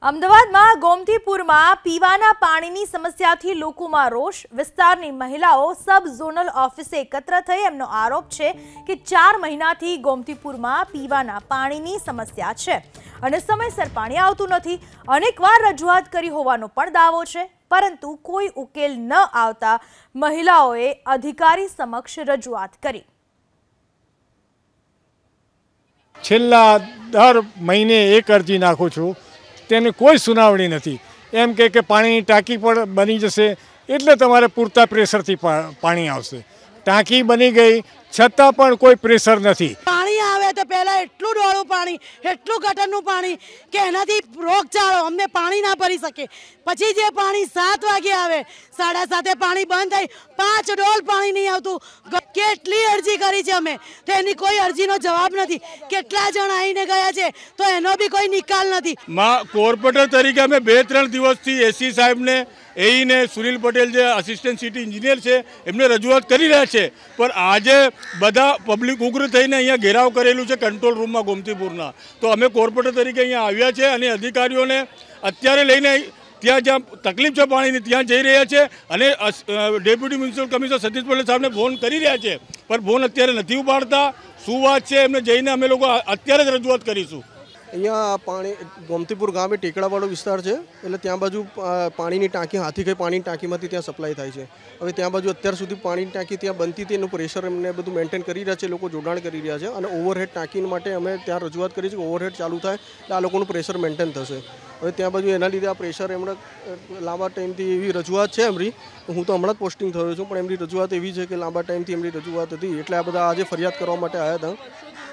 અમદાવાદમાં ગોમતીપુરમાં પીવાના પાણીની સમસ્યાથી લોકોમાં રોષ વિસ્તારની મહિલાઓ સબ ઝોનલ ઓફિસે એકત્ર થઈ એમનો આરોપ છે કે ચાર મહિનાથી ગોમતીપુરમાં પીવાના પાણીની સમસ્યા છે અને સમયસર પાણી આવતું નથી અનેકવાર રજૂઆત કરી હોવાનો પણ દાવો છે પરંતુ કોઈ ઉકેલ ન આવતા મહિલાઓએ અધિકારી સમક્ષ રજૂઆત કરી છેલ્લા દર મહિને એક અરજી નાખું છું તેની કોઈ સુનાવણી નથી એમ કે કે પાણીની ટાંકી પણ બની જશે એટલે તમારે પૂરતા પ્રેશરથી પાણી આવશે ટાંકી બની ગઈ છતાં પણ કોઈ પ્રેશર નથી તે પહેલાં એટલું ડોળું પાણી એટલું ગટરનું પાણી કે એનાથી રોગચાળો અમને પાણી ના ભરી શકે પછી જે પાણી સાત વાગે આવે સાડા સાતે પાણી બંધ થાય પાંચ ડોલ પાણી નહીં આવતું કેટલી અરજી કરી છે અમે તો એની કોઈ અરજીનો જવાબ નથી કેટલા જણ આવીને ગયા છે તો એનો બી કોઈ નિકાલ નથી કોર્પોરેટર તરીકે અમે બે ત્રણ દિવસથી એસી સાહેબને એઈને સુનિલ પટેલ જે આસિસ્ટન્ટ સિટી એન્જિનિયર છે એમને રજૂઆત કરી રહ્યા છે પણ આજે બધા પબ્લિક ઉગ્ર થઈને અહીંયા ઘેરાવ કરેલું છે કંટ્રોલ રૂમમાં ગોમતીપુરના તો અમે કોર્પોરેટર તરીકે અહીંયા આવ્યા છે અને અધિકારીઓને અત્યારે લઈને ત્યાં જ્યાં તકલીફ છે પાણીની ત્યાં જઈ રહ્યા છે અને deputy municipal commissioner Satish Patel સાહેબને ફોન કરી રહ્યા છે પણ ફોન અત્યારે નથી ઉપાડતા શું વાત છે એમને જઈને અમે લોકો અત્યારે જ રજૂઆત કરીશું અહીંયા પાણી ગોમતીપુર ગામ એ ટેકડાવાળો વિસ્તાર છે એટલે ત્યાં બાજુ પાણીની ટાંકી હાથી કઈ પાણીની ટાંકીમાંથી ત્યાં સપ્લાય થાય છે હવે ત્યાં બાજુ અત્યાર સુધી પાણીની ટાંકી ત્યાં બનતી હતી એનું પ્રેશર એમને બધું મેન્ટેન કરી રહ્યા છે લોકો જોડાણ કરી રહ્યા છે અને ઓવરહેડ ટાંકી માટે અમે ત્યાં રજૂઆત કરી છે કે ઓવરહેડ ચાલુ થાય એટલે આ લોકોનું પ્રેશર મેન્ટેન થશે હવે ત્યાં બાજુ એના લીધે આ પ્રેશર એમણે લાંબા ટાઈમથી એવી રજૂઆત છે એમની હું તો હમણાં જ પોસ્ટિંગ થયો છું પણ એમની રજૂઆત એવી છે કે લાંબા ટાઈમથી એમની રજૂઆત હતી એટલે આ બધા આજે ફરિયાદ કરવા માટે આવ્યા હતા